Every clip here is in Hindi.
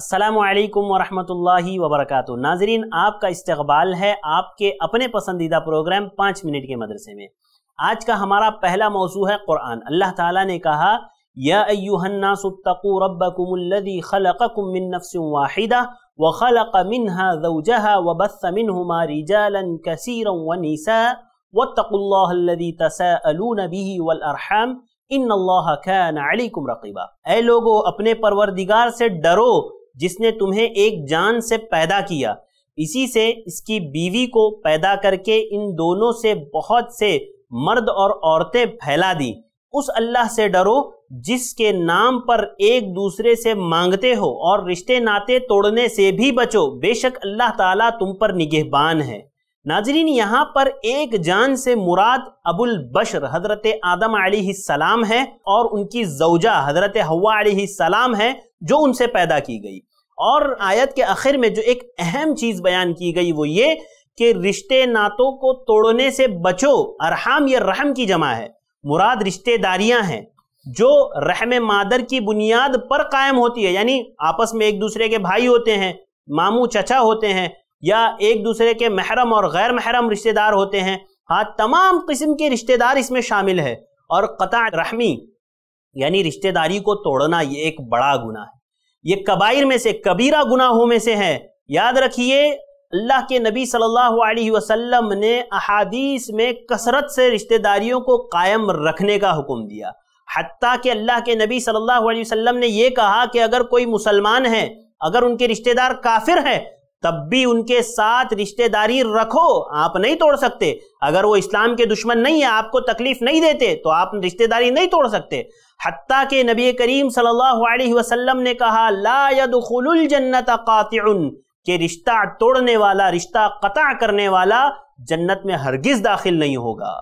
असलकम वरहमल वबरक नाजरीन आपका इस्तबाल है आपके अपने पसंदीदा प्रोग्राम पाँच मिनट के मदरसे में आज का हमारा पहला मौजू है क़ुरान अल्लाह ताला ने कहा यासू रबी खलकुमिनफ़ाहिदा व खलक मिनहा जहा व बसमिन रिजालन कसीर वनीसा व तकुल्लादी तसअलून बी वलअरहम इन अल्लाह कैन अलीकुम रकीबा ए लोगो अपने परवरदिगार से डरो जिसने तुम्हें एक जान से पैदा किया इसी से इसकी बीवी को पैदा करके इन दोनों से बहुत से मर्द और औरतें फैला दी उस अल्लाह से डरो जिसके नाम पर एक दूसरे से मांगते हो और रिश्ते नाते तोड़ने से भी बचो बेशक अल्लाह ताला तुम पर निगहबान है नाजरीन यहाँ पर एक जान से मुराद अबुल बशर हजरत आदम सलाम है और उनकी जौजा हजरत हवा सलाम है जो उनसे पैदा की गई और आयत के आखिर में जो एक अहम चीज बयान की गई वो ये कि रिश्ते नातों को तोड़ने से बचो अरहम या रहम की जमा है मुराद रिश्तेदारियां हैं जो रहम मादर की बुनियाद पर कायम होती है यानी आपस में एक दूसरे के भाई होते हैं मामू चचा होते हैं या एक दूसरे के महरम और गैर महरम रिश्तेदार होते हैं हाँ तमाम किस्म के रिश्तेदार इसमें शामिल है और कता रहमी यानी रिश्तेदारी को तोड़ना ये एक बड़ा गुना है ये कबाइर में से कबीरा गुनाहों में से है याद रखिए अल्लाह के नबी सल्लल्लाहु अलैहि वसल्लम ने अहादीस में कसरत से रिश्तेदारियों को कायम रखने का हुक्म दिया हती कि अल्लाह के नबी सल्लल्लाहु अलैहि वसल्लम ने यह कहा कि अगर कोई मुसलमान है अगर उनके रिश्तेदार काफिर है तब भी उनके साथ रिश्तेदारी रखो आप नहीं तोड़ सकते अगर वो इस्लाम के दुश्मन नहीं है आपको तकलीफ नहीं देते तो आप रिश्तेदारी नहीं तोड़ सकते हती के नबी करीम सल्लल्लाहु ने कहा ला जन्नत कातिन के रिश्ता तोड़ने वाला रिश्ता कता करने वाला जन्नत में हरगिज दाखिल नहीं होगा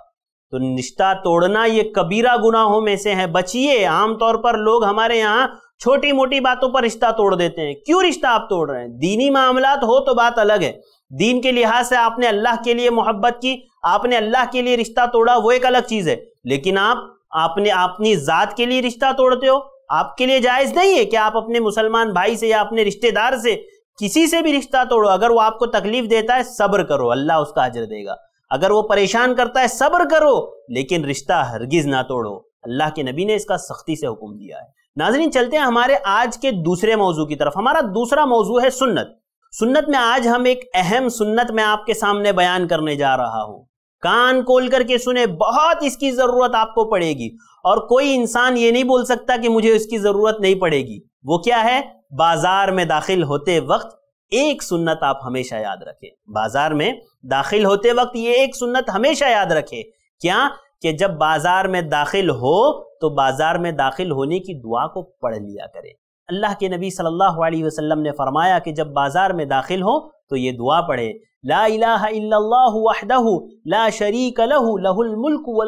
तो रिश्ता तोड़ना ये कबीरा गुनाहों में से है बचिए आमतौर पर लोग हमारे यहाँ छोटी मोटी बातों पर रिश्ता तोड़ देते हैं क्यों रिश्ता आप तोड़ रहे हैं दीनी मामला हो तो बात अलग है दीन के लिहाज से आपने अल्लाह के लिए मोहब्बत की आपने अल्लाह के लिए रिश्ता तोड़ा वो एक अलग चीज़ है लेकिन आप आपने अपनी जात के लिए रिश्ता तोड़ते हो आपके लिए जायज नहीं है कि आप अपने मुसलमान भाई से या अपने रिश्तेदार से किसी से भी रिश्ता तोड़ो अगर वो आपको तकलीफ देता है सब्र करो अल्लाह उसका हजर देगा अगर वो परेशान करता है सब्र करो लेकिन रिश्ता हरगिज ना तोड़ो अल्लाह के नबी ने इसका सख्ती से हुक्म दिया है नाजरीन चलते हैं हमारे आज के दूसरे मौजू की तरफ हमारा दूसरा मौजू है सुन्नत सुन्नत में आज हम एक अहम सुन्नत में आपके सामने बयान करने जा रहा हूं कान खोल करके सुने बहुत इसकी जरूरत आपको पड़ेगी और कोई इंसान ये नहीं बोल सकता कि मुझे इसकी जरूरत नहीं पड़ेगी वो क्या है बाजार में दाखिल होते वक्त एक सुन्नत आप हमेशा याद रखें बाजार में दाखिल होते वक्त ये एक सुन्नत हमेशा याद रखें क्या कि जब बाजार में दाखिल हो तो बाजार में दाखिल होने की दुआ को पढ़ लिया करें अल्लाह के नबी सल्लल्लाहु अलैहि वसल्लम ने फरमाया कि जब बाजार में दाखिल हो तो ये दुआ पढ़े ला इलाहदहू ला शरीक लहू लहुल मुल्क व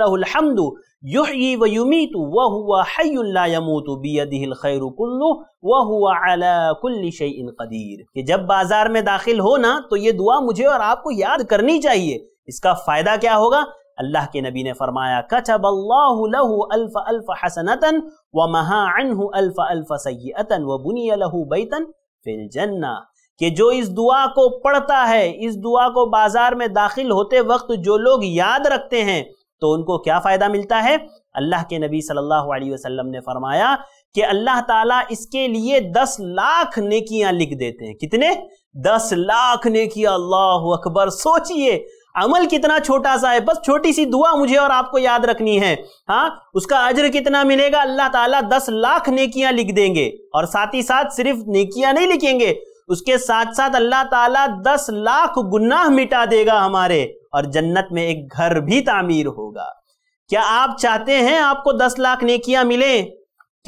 कि जब बाजार में दाखिल हो ना तो ये दुआ मुझे और आपको याद करनी चाहिए इसका फायदा क्या होगा अल्लाह के नबी ने फरमाया अल्लाह लहु अल्फ अल्फ हसनतन व महा अल्फ अल्फ सयतन व बुनिया लहु बैतन फिल जन्ना कि जो इस दुआ को पढ़ता है इस दुआ को बाजार में दाखिल होते वक्त जो लोग याद रखते हैं तो उनको क्या फ़ायदा मिलता है अल्लाह के नबी सल्लल्लाहु अलैहि वसल्लम ने फरमाया कि अल्लाह ताला इसके लिए दस लाख नेकियां लिख देते हैं कितने दस लाख नेकियां अल्लाह अकबर सोचिए अमल कितना छोटा सा है बस छोटी सी दुआ मुझे और आपको याद रखनी है हाँ उसका अजर कितना मिलेगा अल्लाह ताला दस लाख नेकियां लिख देंगे और साथ ही साथ सिर्फ नेकियां नहीं लिखेंगे उसके साथ साथ अल्लाह ताला दस लाख गुनाह मिटा देगा हमारे और जन्नत में एक घर भी तामीर होगा क्या आप चाहते हैं आपको दस लाख नेकियां मिले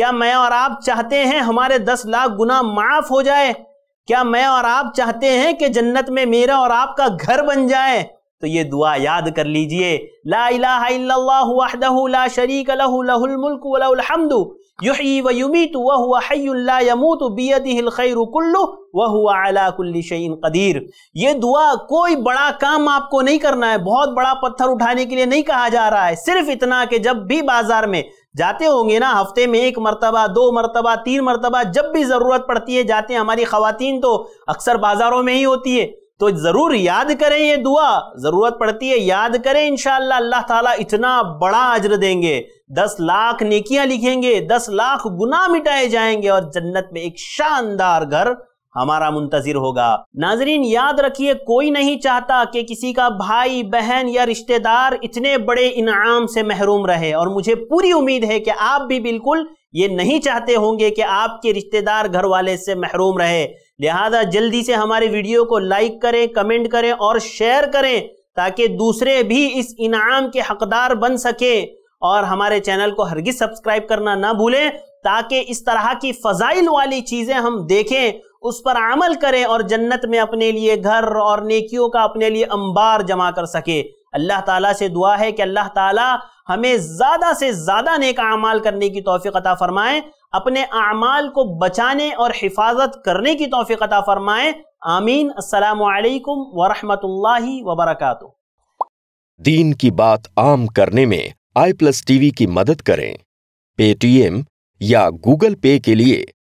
क्या मैं और आप चाहते हैं हमारे दस लाख गुना माफ हो जाए क्या मैं और आप चाहते हैं कि जन्नत में मेरा और आपका घर बन जाए तो ये दुआ याद कर लीजिए ला इलाहा इल्लल्लाहु वहदहु ला शरीक लहु लहुल मुल्क युही व युमीत व हुआ हयुल्ला यमूत बियदिहिल खैर व हुआ अला कदीर ये दुआ कोई बड़ा काम आपको नहीं करना है बहुत बड़ा पत्थर उठाने के लिए नहीं कहा जा रहा है सिर्फ इतना कि जब भी बाजार में जाते होंगे ना हफ्ते में एक मरतबा दो मरतबा तीन मरतबा जब भी ज़रूरत पड़ती है जाते हैं हमारी खातन तो अक्सर बाज़ारों में ही होती है तो जरूर याद करें ये दुआ जरूरत पड़ती है याद करें इंशाला अल्लाह ताला इतना बड़ा अजर देंगे दस लाख नेकियां लिखेंगे दस लाख गुना मिटाए जाएंगे और जन्नत में एक शानदार घर हमारा मुंतजिर होगा नाजरीन याद रखिए कोई नहीं चाहता कि किसी का भाई बहन या रिश्तेदार इतने बड़े इनाम से महरूम रहे और मुझे पूरी उम्मीद है कि आप भी बिल्कुल ये नहीं चाहते होंगे कि आपके रिश्तेदार घर वाले से महरूम रहे लिहाजा जल्दी से हमारे वीडियो को लाइक करें कमेंट करें और शेयर करें ताकि दूसरे भी इस इनाम के हकदार बन सकें और हमारे चैनल को हरगिज सब्सक्राइब करना ना भूलें ताकि इस तरह की फजाइल वाली चीज़ें हम देखें उस पर अमल करें और जन्नत में अपने लिए घर और नेकियों का अपने लिए अंबार जमा कर सके अल्लाह ताला से दुआ है कि अल्लाह ताला हमें ज़्यादा से ज़्यादा नेक अमाल करने की तोफ़ी अता फ़रमाएँ अपने अमाल को बचाने और हिफाजत करने की तोफ़ी अता फ़रमाएँ आमीन असलकम वरहमल वबरक दीन की बात आम करने में आई प्लस टीवी की मदद करें पेटीएम या गूगल पे के लिए